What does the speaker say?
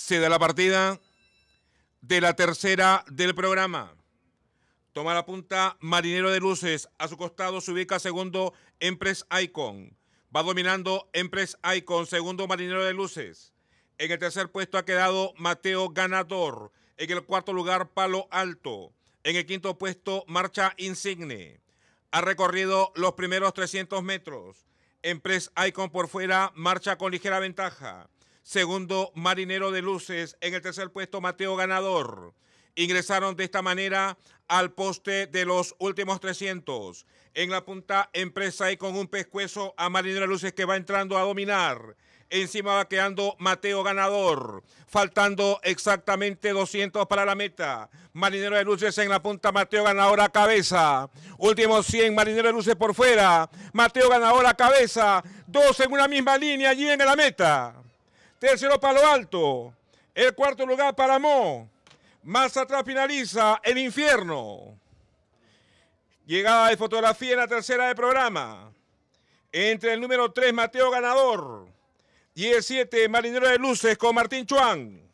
Se da la partida de la tercera del programa. Toma la punta Marinero de Luces. A su costado se ubica segundo Empress Icon. Va dominando Empress Icon, segundo Marinero de Luces. En el tercer puesto ha quedado Mateo Ganador. En el cuarto lugar, Palo Alto. En el quinto puesto, Marcha Insigne. Ha recorrido los primeros 300 metros. Empress Icon por fuera, marcha con ligera ventaja. Segundo, Marinero de Luces. En el tercer puesto, Mateo Ganador. Ingresaron de esta manera al poste de los últimos 300. En la punta, Empresa y con un pescuezo a Marinero de Luces que va entrando a dominar. Encima va quedando Mateo Ganador. Faltando exactamente 200 para la meta. Marinero de Luces en la punta. Mateo Ganador a cabeza. Últimos 100. Marinero de Luces por fuera. Mateo Ganador a cabeza. Dos en una misma línea allí en la meta. Tercero, Palo Alto. El cuarto lugar, Mo, Más atrás finaliza El Infierno. Llegada de fotografía en la tercera del programa. Entre el número 3, Mateo Ganador. 17, Marinero de Luces con Martín Chuan.